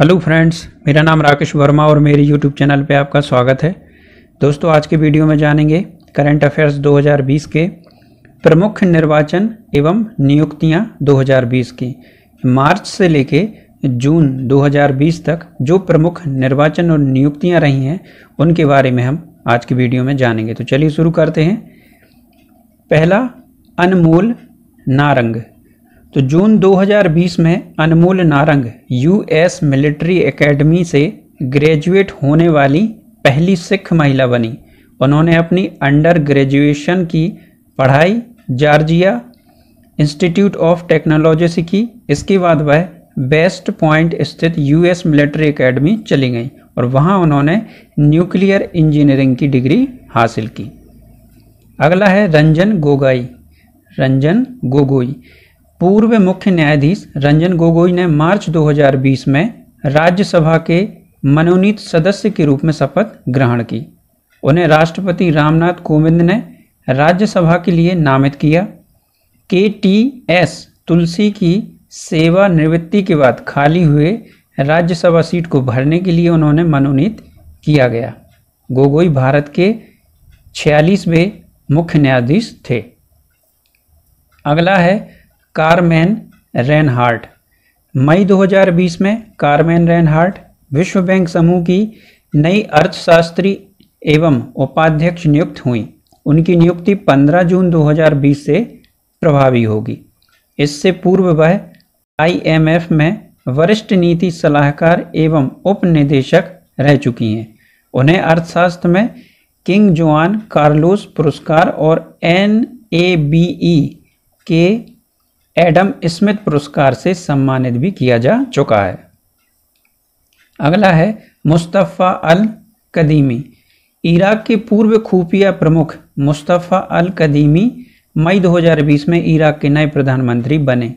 hello friends मेरा नाम राकेश वर्मा और मेरे यूट्यूब चैनल पे आपका स्वागत है दोस्तों आज के वीडियो में जानेंगे करंट अफेयर्स 2020 के प्रमुख निर्वाचन एवं नियुक्तियां 2020 की मार्च से लेके जून 2020 तक जो प्रमुख निर्वाचन और नियुक्तियां रही हैं उनके बारे में हम आज की वीडियो में जानेंगे तो चलिए शुरू करते हैं पहला अनमोल नारंग तो जून 2020 में Anmol Narang US military academy से ग्रेजुएट होने वाली पहली सिख महिला बनी उन्होंने अपनी अंडर ग्रेजुएशन की पढ़ाई जॉर्जिया इंस्टीट्यूट ऑफ टेक्नोलॉजी से की इसके बाद वह बेस्ट पॉइंट स्थित यूएस मिलिट्री एकेडमी चली गई और वहाँ उन्होंने न्यूक्लियर इंजीनियरिंग की डिग्री हासिल की अगला है रंजन गोगाई रंजन गोगोई पूर्व मुख्य न्यायाधीश रंजन गोगोई ने मार्च 2020 में राज्यसभा के मनोनीत सदस्य के रूप में शपथ ग्रहण की उन्हें राष्ट्रपति रामनाथ कोविंद ने राज्यसभा के लिए नामित किया के टी एस तुलसी की सेवानिवृत्ति के बाद खाली हुए राज्यसभा सीट को भरने के लिए उन्होंने मनोनीत किया गया गोगोई भारत के छियालीसवें मुख्य न्यायाधीश थे अगला है कारमैन रेनहार्ट मई 2020 में कारमैन रेनहार्ट विश्व बैंक समूह की नई अर्थशास्त्री एवं उपाध्यक्ष नियुक्त हुई उनकी नियुक्ति 15 जून 2020 से प्रभावी होगी इससे पूर्व वह आईएमएफ में वरिष्ठ नीति सलाहकार एवं उप निदेशक रह चुकी हैं उन्हें अर्थशास्त्र में किंग जोआन कार्लोस पुरस्कार और एन ए बी ई के एडम स्मिथ पुरस्कार से सम्मानित भी किया जा चुका है अगला है मुस्तफ़ा अल कदीमी इराक के पूर्व खुफिया प्रमुख मुस्तफ़ा अल कदीमी मई 2020 में इराक के नए प्रधानमंत्री बने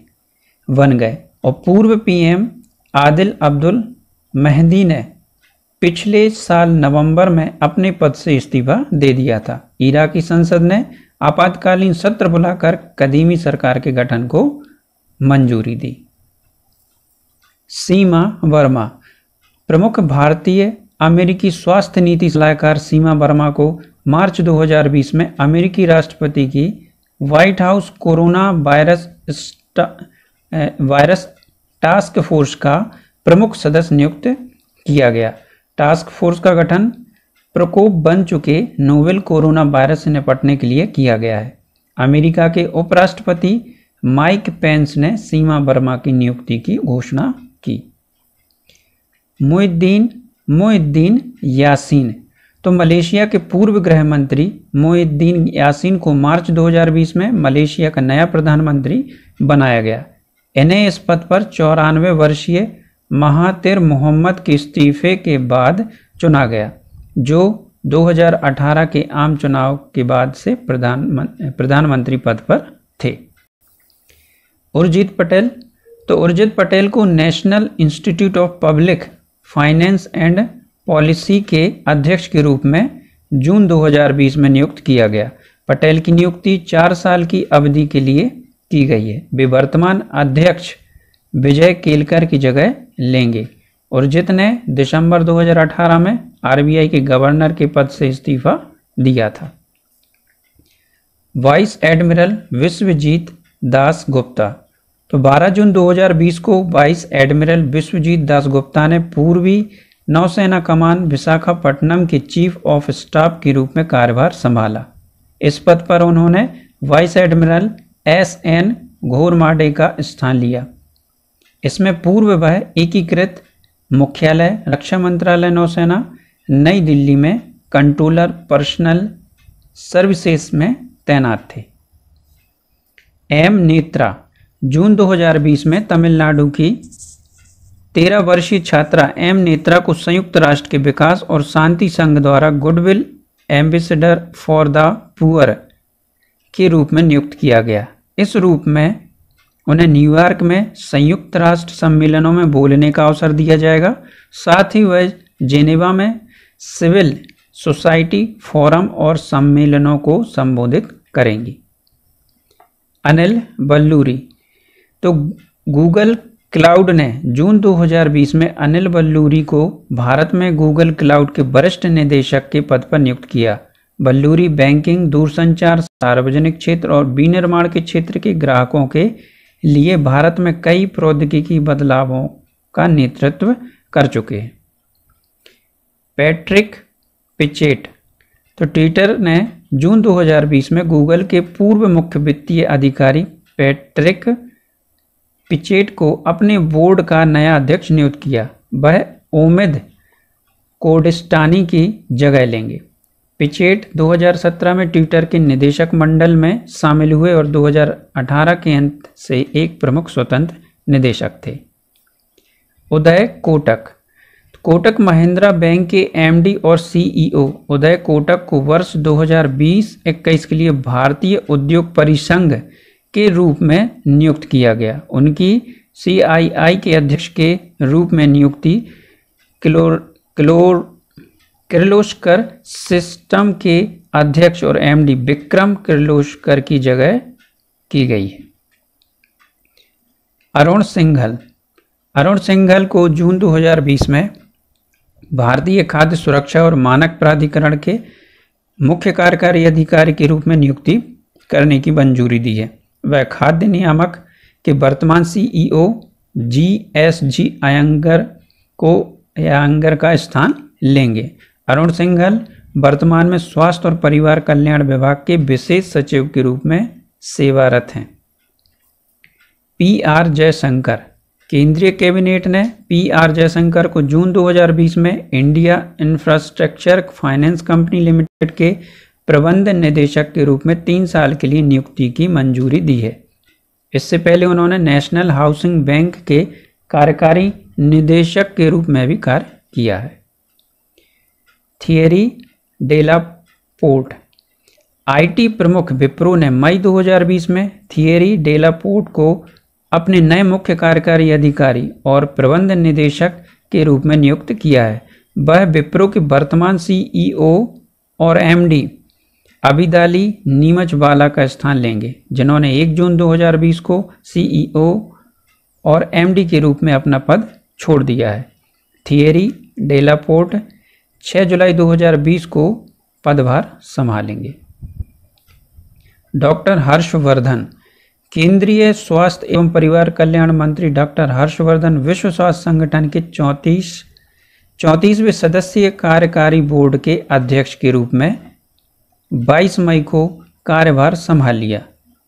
बन गए और पूर्व पीएम आदिल अब्दुल महदी ने पिछले साल नवंबर में अपने पद से इस्तीफा दे दिया था इराकी संसद ने आपातकालीन सत्र बुलाकर कदीमी सरकार के गठन को मंजूरी दी सीमा वर्मा प्रमुख भारतीय अमेरिकी स्वास्थ्य नीति सलाहकार सीमा वर्मा को मार्च 2020 में अमेरिकी राष्ट्रपति की White House corona virus virus task force का प्रमुख सदस्य नियुक्त किया गया टास्क फोर्स का गठन प्रकोप बन चुके नोवेल कोरोना वायरस से निपटने के लिए किया गया है अमेरिका के उपराष्ट्रपति माइक पेंस ने सीमा वर्मा की नियुक्ति की घोषणा की मोहिद्दीन मोहिद्दीन यासीन तो मलेशिया के पूर्व गृह मंत्री मोहिद्दीन यासीन को मार्च 2020 में मलेशिया का नया प्रधानमंत्री बनाया गया इन्हें इस पद पर चौरानवे वर्षीय महातिर मोहम्मद के इस्तीफे के बाद चुना गया जो 2018 के आम चुनाव के बाद से प्रधान प्रधानमंत्री पद पर थे उर्जित पटेल तो उर्जित पटेल को national institute of public finance and policy के अध्यक्ष के रूप में जून 2020 में नियुक्त किया गया पटेल की नियुक्ति चार साल की अवधि के लिए की गई है वे वर्तमान अध्यक्ष विजय केलकर की जगह लेंगे उर्जित ने दिसंबर 2018 में आरबीआई के गवर्नर के पद से इस्तीफा दिया था वाइस एडमिरल विश्वजीत दास गुप्ता तो 12 जून 2020 को वाइस एडमिरल विश्वजीत दास गुप्ता ने पूर्वी नौसेना कमान विशाखापट्टनम के चीफ ऑफ स्टाफ के रूप में कार्यभार संभाला इस पद पर उन्होंने vice admiral S N Ghormade का स्थान लिया इसमें पूर्व वह एकीकृत मुख्यालय रक्षा मंत्रालय नौसेना नई दिल्ली में कंट्रोलर पर्सनल सर्विसेज में तैनात थे एम नेत्रा जून 2020 में तमिलनाडु की तेरह वर्षीय छात्रा एम नेत्रा को संयुक्त राष्ट्र के विकास और शांति संघ द्वारा goodwill ambassador for the poor के रूप में नियुक्त किया गया इस रूप में उन्हें न्यूयॉर्क में संयुक्त राष्ट्र सम्मेलनों में बोलने का अवसर दिया जाएगा साथ ही वह जेनेवा में सिविल सोसाइटी फोरम और सम्मेलनों को संबोधित करेंगी अनिल बल्लूरी तो गूगल क्लाउड ने जून 2020 में अनिल बल्लूरी को भारत में गूगल क्लाउड के वरिष्ठ निदेशक के पद पर नियुक्त किया बल्लूरी बैंकिंग दूरसंचार सार्वजनिक क्षेत्र और विनिर्माण के क्षेत्र के ग्राहकों के लिए भारत में कई प्रौद्योगिकी बदलावों का नेतृत्व कर चुके हैं पैट्रिक पिचेट तो ट्विटर ने जून 2020 में गूगल के पूर्व मुख्य वित्तीय अधिकारी पैट्रिक पिचेट को अपने बोर्ड का नया अध्यक्ष नियुक्त किया वह ओमिद कोडिस्टानी की जगह लेंगे पिचेट 2017 में ट्विटर के निदेशक मंडल में शामिल हुए और 2018 के अंत से एक प्रमुख स्वतंत्र निदेशक थे उदय कोटक कोटक महिंद्रा बैंक के एमडी और सीईओ उदय कोटक को वर्ष 2020-21 के लिए भारतीय उद्योग परिसंघ के रूप में नियुक्त किया गया उनकी सीआईआई के अध्यक्ष के रूप में नियुक्ति क्लोर क्लोर किर्लोस्कर सिस्टम के अध्यक्ष और एमडी विक्रम किर्लोस्कर की जगह की गई है अरुण सिंघल अरुण सिंघल को जून 2020 में भारतीय खाद्य सुरक्षा और मानक प्राधिकरण के मुख्य कार्यकारी अधिकारी के रूप में नियुक्ति करने की मंजूरी दी है वह खाद्य नियामक के वर्तमान CEO G S G Iyengar को अयंगर का स्थान लेंगे अरुण सिंघल वर्तमान में स्वास्थ्य और परिवार कल्याण विभाग के विशेष सचिव के रूप में सेवारत हैं पी आर जयशंकर केंद्रीय कैबिनेट ने पी आर जयशंकर को जून 2020 में India infrastructure finance company limited के प्रबंध निदेशक के रूप में तीन साल के लिए नियुक्ति की मंजूरी दी है इससे पहले उन्होंने नेशनल हाउसिंग बैंक के कार्यकारी निदेशक के रूप में भी कार्य किया है थियरी डेला पोर्ट आईटी प्रमुख विप्रो ने मई 2020 में थियरी डेला पोर्ट को अपने नए मुख्य कार्यकारी अधिकारी और प्रबंध निदेशक के रूप में नियुक्त किया है वह विप्रो के वर्तमान सीईओ e और एमडी अबिदाली नीमच बाला का स्थान लेंगे जिन्होंने 1 जून 2020 को सीईओ e और एमडी के रूप में अपना पद छोड़ दिया है थियरी डेलापोर्ट 6 जुलाई 2020 को पदभार संभालेंगे डॉक्टर हर्षवर्धन केंद्रीय स्वास्थ्य एवं परिवार कल्याण मंत्री डॉक्टर हर्षवर्धन विश्व स्वास्थ्य संगठन के चौंतीस चौंतीसवें सदस्यीय कार्यकारी बोर्ड के अध्यक्ष के रूप में 22 मई को कार्यभार संभाल लिया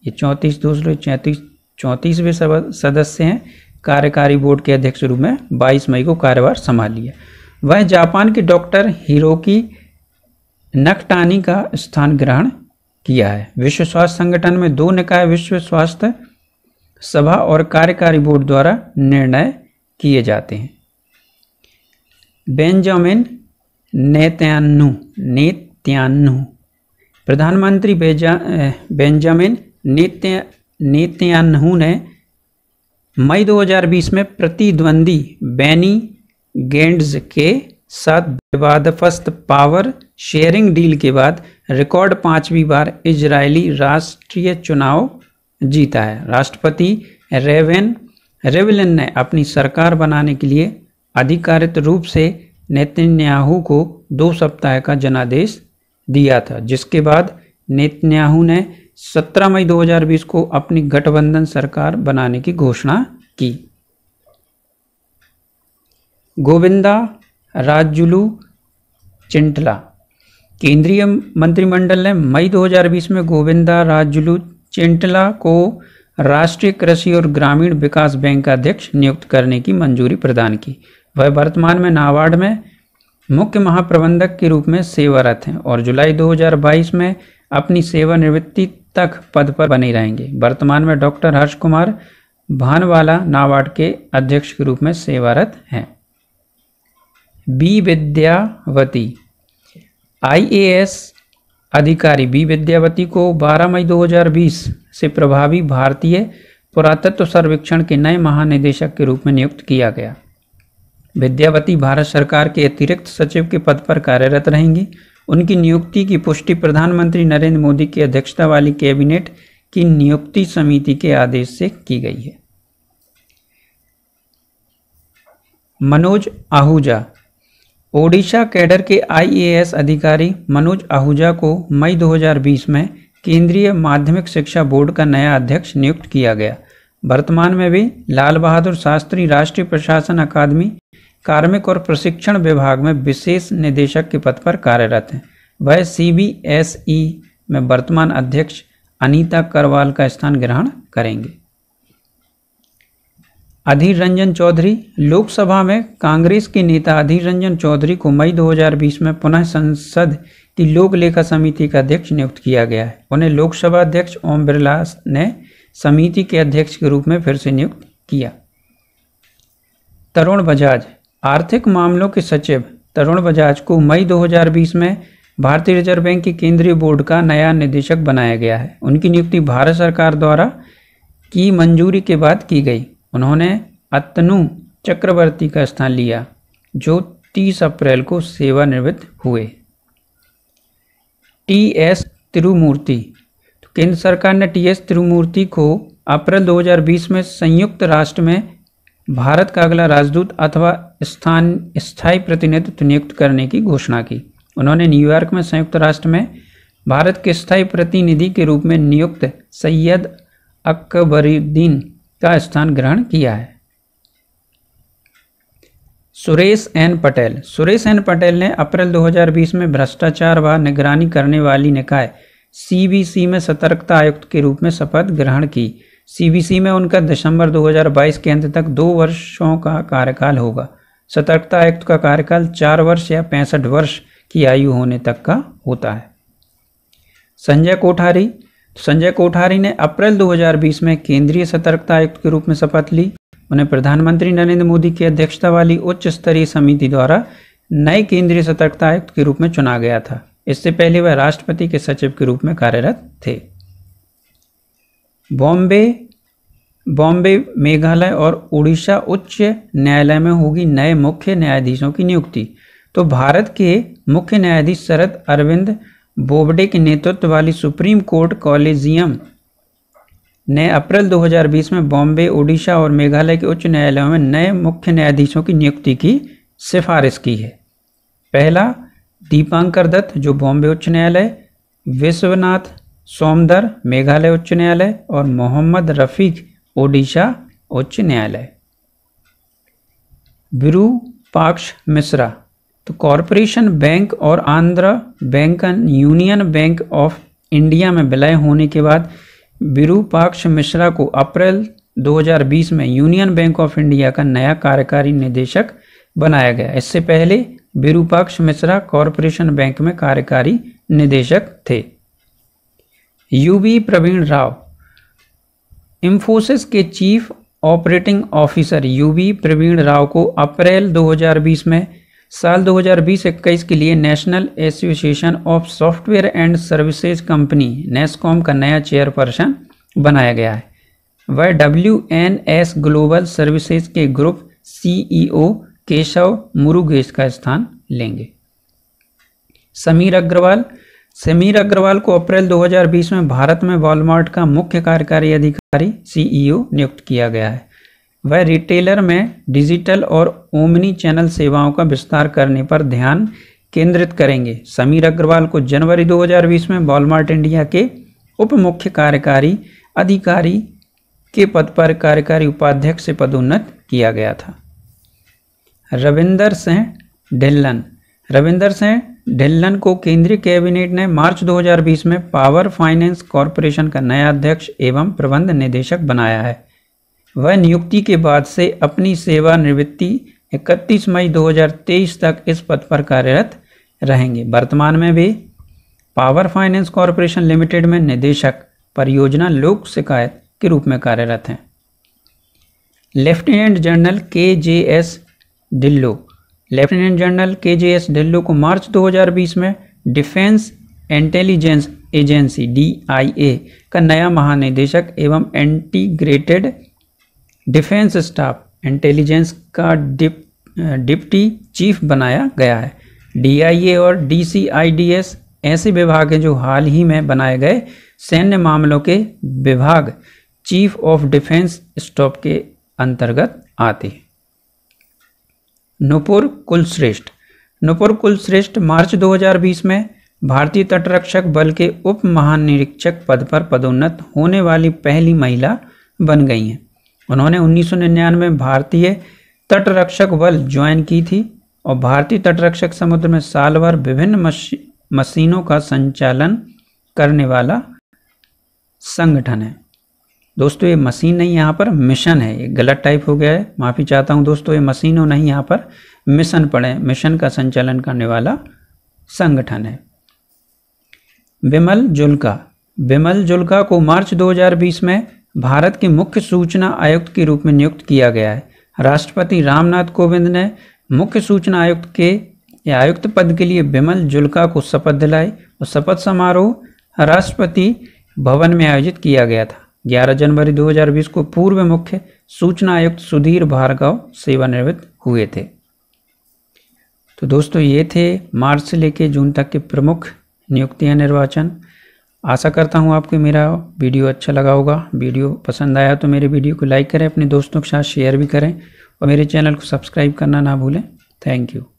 ये चौंतीस दूसरे चैंतीस चौंतीसवें सदस्य हैं कार्यकारी बोर्ड के अध्यक्ष रूप में 22 मई को कार्यभार संभाल लिया वह जापान के डॉक्टर हिरोकी नकटानी का स्थान ग्रहण किया है विश्व स्वास्थ्य संगठन में दो निकाय विश्व स्वास्थ्य सभा और कार्यकारी बोर्ड द्वारा निर्णय किए जाते हैं बेंजामिन नेत्यानु नेत्यान्नु प्रधानमंत्री बेंजामिन नेत्य नेत्यानहू ने मई 2020 में प्रतिद्वंदी बेनी गेंड्स के सात विवादफस्त पावर शेयरिंग डील के बाद रिकॉर्ड पांचवी बार इजरायली राष्ट्रीय चुनाव जीता है राष्ट्रपति रेवेन रेवलिन ने अपनी सरकार बनाने के लिए अधिकारित रूप से नेतन्याहू को दो सप्ताह का जनादेश दिया था जिसके बाद नेतन्याहू ने 17 मई 2020 को अपनी गठबंधन सरकार बनाने की घोषणा की गोविंदा राजजुलू चिंटला केंद्रीय मंत्रिमंडल ने मई 2020 में गोविंदा राजजुलू चिंटला को राष्ट्रीय कृषि और ग्रामीण विकास बैंक का अध्यक्ष नियुक्त करने की मंजूरी प्रदान की वह वर्तमान में नाबार्ड में मुख्य महाप्रबंधक के रूप में सेवारत हैं और जुलाई 2022 में अपनी सेवानिवृत्ति तक पद पर बने रहेंगे वर्तमान में डॉक्टर हर्ष कुमार भानवाला नाबार्ड के अध्यक्ष के रूप में सेवारत हैं बी विद्यावती आईएएस अधिकारी बी विद्यावती को 12 मई 2020 से प्रभावी भारतीय पुरातत्व सर्वेक्षण के नए महानिदेशक के रूप में नियुक्त किया गया विद्यावती भारत सरकार के अतिरिक्त सचिव के पद पर कार्यरत रहेंगी उनकी नियुक्ति की पुष्टि प्रधानमंत्री नरेंद्र मोदी की अध्यक्षता वाली कैबिनेट की नियुक्ति समिति के आदेश से की गई है मनोज आहूजा ओडिशा कैडर के आईएएस अधिकारी मनोज आहूजा को मई 2020 में केंद्रीय माध्यमिक शिक्षा बोर्ड का नया अध्यक्ष नियुक्त किया गया वर्तमान में वे लाल बहादुर शास्त्री राष्ट्रीय प्रशासन अकादमी कार्मिक और प्रशिक्षण विभाग में विशेष निदेशक के पद पर कार्यरत हैं वह सी में वर्तमान अध्यक्ष अनीता करवाल का स्थान ग्रहण करेंगे अधीर रंजन चौधरी लोकसभा में कांग्रेस के नेता अधीर रंजन चौधरी को मई 2020 में पुनः संसद की लोक लेखा समिति का अध्यक्ष नियुक्त किया गया है उन्हें लोकसभा अध्यक्ष ओम बिरला ने समिति के अध्यक्ष के रूप में फिर से नियुक्त किया तरुण बजाज आर्थिक मामलों के सचिव तरुण बजाज को मई 2020 में भारतीय रिजर्व बैंक के केंद्रीय बोर्ड का नया निदेशक बनाया गया है उनकी नियुक्ति भारत सरकार द्वारा की मंजूरी के बाद की गई उन्होंने अतनु चक्रवर्ती का स्थान लिया जो 30 अप्रैल को सेवानिवृत्त हुए टी एस तिरुमूर्ति तो केंद्र सरकार ने टी एस तिरुमूर्ति को अप्रैल 2020 में संयुक्त राष्ट्र में भारत का अगला राजदूत अथवा स्थान स्थायी प्रतिनिधित्व नियुक्त करने की घोषणा की उन्होंने न्यूयॉर्क में संयुक्त राष्ट्र में भारत के स्थायी प्रतिनिधि के रूप में नियुक्त सैयद अकबरुद्दीन का स्थान ग्रहण किया है सुरेश एन पटेल सुरेश एन पटेल ने अप्रैल 2020 में भ्रष्टाचार व निगरानी करने वाली निकाय सीबीसी में सतर्कता आयुक्त के रूप में शपथ ग्रहण की सीबीसी में उनका दिसंबर 2022 के अंत तक दो वर्षों का कार्यकाल होगा सतर्कता आयुक्त का कार्यकाल चार वर्ष या पैंसठ वर्ष की आयु होने तक का होता है संजय कोठारी संजय कोठारी ने अप्रैल 2020 में केंद्रीय सतर्कता आयुक्त के रूप में शपथ ली उन्हें प्रधानमंत्री नरेंद्र मोदी की अध्यक्षता वाली उच्च स्तरीय समिति द्वारा नए केंद्रीय सतर्कता आयुक्त के रूप में चुना गया था इससे पहले वह राष्ट्रपति के सचिव के रूप में कार्यरत थे बॉम्बे बॉम्बे मेघालय और उड़ीसा उच्च न्यायालय में होगी नए मुख्य न्यायाधीशों की नियुक्ति तो भारत के मुख्य न्यायाधीश शरद अरविंद बोबडे के नेतृत्व वाली सुप्रीम कोर्ट कॉलेजियम ने अप्रैल 2020 में बॉम्बे ओडिशा और मेघालय के उच्च न्यायालयों में नए मुख्य न्यायाधीशों की नियुक्ति की सिफारिश की है पहला दीपांकर दत्त जो बॉम्बे उच्च न्यायालय विश्वनाथ सोमदर मेघालय उच्च न्यायालय और मोहम्मद रफीक ओडिशा उच्च न्यायालय विरूपाक्ष मिश्रा तो कॉरपोरेशन बैंक और Andhra bank union bank of India में विलय होने के बाद विरूपाक्ष मिश्रा को अप्रैल 2020 में यूनियन बैंक ऑफ इंडिया का नया कार्यकारी निदेशक बनाया गया इससे पहले विरूपाक्ष मिश्रा कॉरपोरेशन बैंक में कार्यकारी निदेशक थे यूबी प्रवीण राव इंफोसिस के chief operating officer UB Praveen Rao को अप्रैल 2020 में साल 2020-21 के लिए National Association of Software and Services Company NASSCOM का नया चेयरपर्सन बनाया गया है वह W N S global services के ग्रुप सीईओ केशव मुरुगेश का स्थान लेंगे समीर अग्रवाल समीर अग्रवाल को अप्रैल 2020 में भारत में वॉलमार्ट का मुख्य कार्यकारी अधिकारी सीईओ नियुक्त किया गया है वह रिटेलर में डिजिटल और ओमनी चैनल सेवाओं का विस्तार करने पर ध्यान केंद्रित करेंगे समीर अग्रवाल को जनवरी 2020 में वॉलमार्ट इंडिया के उप मुख्य कार्यकारी अधिकारी के पद पर कार्यकारी उपाध्यक्ष से पदोन्नत किया गया था रविंदर सिंह ढिल्लन रविंदर सिंह ढिल्लन को केंद्रीय कैबिनेट ने मार्च 2020 में पावर फाइनेंस कॉरपोरेशन का नया अध्यक्ष एवं प्रबंध निदेशक बनाया है वह नियुक्ति के बाद से अपनी सेवा निवृत्ति 31 मई 2023 तक इस पद पर कार्यरत रहेंगे वर्तमान में वे पावर फाइनेंस कॉरपोरेशन लिमिटेड में निदेशक परियोजना लोक शिकायत के रूप में कार्यरत हैं lieutenant general K J S Dhillon lieutenant general K J S Dhillon को मार्च 2020 में डिफेंस इंटेलिजेंस एजेंसी डी का नया महानिदेशक एवं इंटीग्रेटेड डिफेंस स्टाफ इंटेलिजेंस का डिप डिप्टी चीफ बनाया गया है डीआईए और डीसीआईडीएस ऐसे विभाग हैं जो हाल ही में बनाए गए सैन्य मामलों के विभाग चीफ ऑफ डिफेंस स्टाफ के अंतर्गत आते हैं नुपुर कुलश्रेष्ठ नुपुर कुलश्रेष्ठ मार्च 2020 में भारतीय तटरक्षक बल के उप महानिरीक्षक पद पर पदोन्नत होने वाली पहली महिला बन गई हैं उन्होंने 1999 में भारतीय तटरक्षक बल ज्वाइन की थी और भारतीय तटरक्षक समुद्र में साल भर विभिन्न मशीनों का संचालन करने वाला संगठन है दोस्तों ये मशीन नहीं यहाँ पर मिशन है ये गलत टाइप हो गया है माफ़ी चाहता हूँ दोस्तों ये मशीनों नहीं यहाँ पर मिशन पड़े मिशन का संचालन करने वाला संगठन है विमल जुल्का विमल जुल्का को मार्च 2020 में भारत के मुख्य सूचना आयुक्त के रूप में नियुक्त किया गया है राष्ट्रपति रामनाथ कोविंद ने मुख्य सूचना आयुक्त के या आयुक्त पद के लिए बिमल जुल्का को शपथ दिलाई और शपथ समारोह राष्ट्रपति भवन में आयोजित किया गया था 11 जनवरी 2020 को पूर्व मुख्य सूचना आयुक्त सुधीर भार्गव सेवानिवृत्त हुए थे तो दोस्तों ये थे मार्च से लेकर जून तक के प्रमुख नियुक्तियां निर्वाचन आशा करता हूँ आपको मेरा वीडियो अच्छा लगा होगा वीडियो पसंद आया तो मेरे वीडियो को लाइक करें अपने दोस्तों के साथ शेयर भी करें और मेरे चैनल को सब्सक्राइब करना ना भूलें थैंक यू